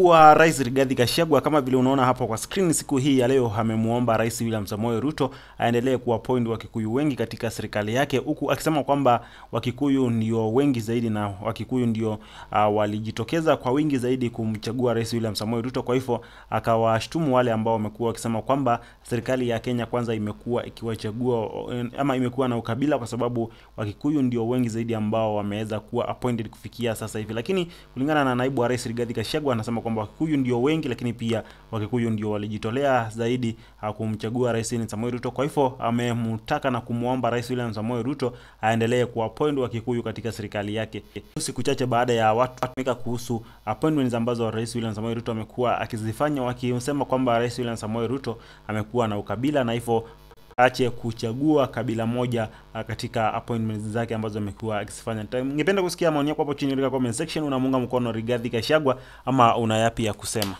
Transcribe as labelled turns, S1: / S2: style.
S1: wa Rais Rigathi Gachagua kama vile unaona hapo kwa screen siku hii ya leo amemwomba Rais William samoe Ruto aendelee kuwapoint Wakikuyu wengi katika serikali yake, huku akisema kwamba Wakikuyu ndio wengi zaidi na Wakikuyu ndio uh, walijitokeza kwa wingi zaidi kumchagua Rais William samoe Ruto. Kwa hivyo akawashtumu wale ambao wamekuwa wakisema kwamba serikali ya Kenya kwanza imekuwa ikiwachagua ama imekuwa na ukabila, kwa sababu Wakikuyu ndio wengi zaidi ambao wameweza kuwa appointed kufikia sasa hivi. Lakini kulingana na naibu wa Rais Rigathi Gachagua anasema kwamba Wakikuyu ndio wengi, lakini pia Wakikuyu ndio walijitolea zaidi kumchagua Rais William Samoei Ruto. Kwa hivyo amemtaka na kumwomba Rais William Samoei Ruto aendelee kuappoint Wakikuyu katika serikali yake. Siku chache baada ya watu kutumika kuhusu appointments ambazo Rais William Samoei Ruto amekuwa akizifanya, wakisema kwamba Rais William Samoei Ruto amekuwa na ukabila na hivyo aache kuchagua kabila moja ah, katika appointments zake ambazo amekuwa akizifanya. Ningependa kusikia maoni yako hapo chini katika comment section. Unamuunga mkono Rigathi kashagwa ama una yapi ya kusema?